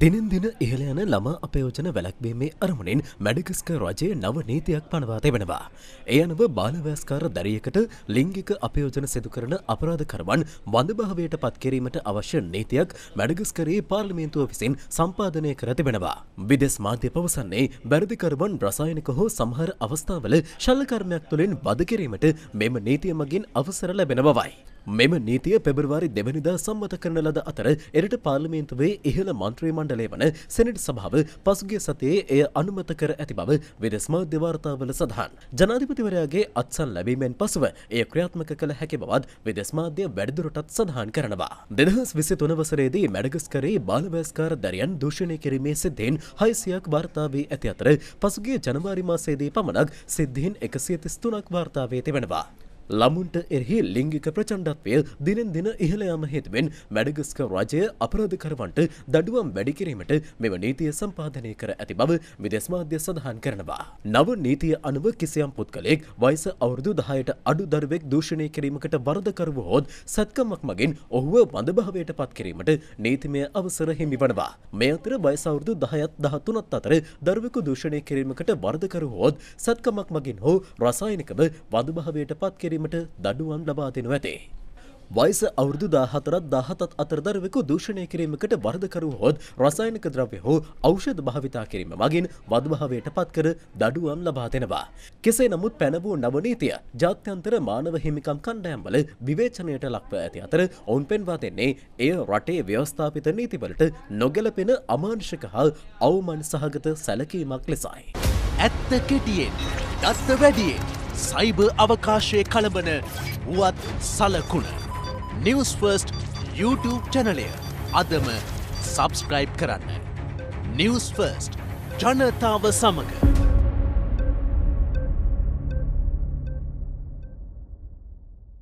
දිනෙන් දින ඉහළ යන ළම අපයෝජන වැලැක්වීමේ අරමුණින් මැඩගස්ක රජයේ නව නීතියක් පනවා තිබෙනවා. ඒ අනුව බාලවයස්කාර දැරියකට ලිංගික අපයෝජන සිදු කරන අපරාධකරුවන් වඳභාවයට පත්කිරීමට අවශ්‍ය නීතියක් මැඩගස්කරේ පාර්ලිමේන්තුව විසින් සම්පාදනය කර තිබෙනවා. විදෙස් මාධ්‍ය පවසන්නේ වැරදිකරුවන් රසායනික හෝ සමහර අවස්ථාවල ශල්ලකර්මයක් තුළින් බදකිරීමට මෙම නීතිය මගින් අවසර ලැබෙන බවයි. මෙම නීතිය පෙබරවාරි දෙවනිදා සම්මත කරන ලද අතර එරට පාර්ලිමේන්තුවේ ඉහළ මන්ත්‍රී මණ්ඩලය වන සෙනට් සභාව පසුගේ සතියේ එය අනුමත කර ඇති බව විදෙස්මා දෙවාර්තාවල සඳහන්. ජනාධිපතිවරයාගේ අත්සන් ලැබීමෙන් පසුව ඒ ක්‍රියාත්මක කළ හැකි බවත් විදෙස්මාධ්‍ය වැඩදුරටත් සඳහන් කරනවා. දෙදහස් විසි තුන වසරේදී මැඩගස්කරේ බාලවයස්කාර දැරියන් දූෂණය කිරීමේ සිද්ධීන් හයිසියක් වාර්තාාවී ඇති අතර පසුගේ ජනවාරි මාසේදී පමණක් සිද්ධීන් එකසිය තිස්තුනක් වාර්තාවේ තිබෙනවා. ළමුන්ට එරෙහි ලිංගික ප්‍රචණ්ඩත්වය දිනෙන් දින ඉහළ යාම හේතුවෙන් මැඩගස්ක රජය අපරාධකරවන්ට දඩුවම් වැඩි කිරීමට මෙම නීතිය සම්පාදනය කර ඇති බව විදේශ මාධ්‍ය සඳහන් කරනවා. නව නීතිය අනුව කිසියම් පුද්ගලයෙක් වයස අවුරුදු 10ට අඩු දරුවෙක් දූෂණය කිරීමකට වරදකරුව හොත් සත්කමක් මගින් ඔහුව වඳභාවයට පත් කිරීමට නීතිමය අවසර හිමිවනවා. මේ අතර වයස අවුරුදු 10ත් 13ත් අතර දරුවෙකු දූෂණය කිරීමකට වරදකරුව හොත් සත්කමක් මගින් හෝ රසායනිකව වඳභාවයට පත් කිරීම කිරීමට දඩුවම් ලබා දෙනු ඇතේ. වයිස අවුරුදු දාහතරත් දහතත් අතර දරුවෙකු දූෂණය කිරීමකට වර්ධකරු හොත් රසායනික ද්‍රව්‍ය හෝ ඖෂධ භාවිතා කිරීම මගින් වදභාවයට පත්කර දඩුවම් ලබා දෙනවා. කෙසේ නමුත් පැනවූ නවනීතිය ජාත්‍යන්තර මානව හිමිකම් කණ්ඩයම්වල විවේචනයට ලක්ව ඇති අතර ඔවුන් පෙන්වා දෙන්නේ එය රටේ ව්‍යවස්ථාපිත නීතිවලට නොගැලපෙන අමාංශක හා අවමන් සහගත සැලකීමක් ලෙසයි. ඇත්ත කෙටියෙන් දත්ත වැඩියෙන්. සයිබ අවකාශය කළඹන වුවත් සලකුණ. නිවස් ෆර්ස්ට් YouTube චැනලය අදම සබස්ක්‍රයිබ් කරන්න. නිවස් ෆර්ස්ට් ජනතාව සමඟ.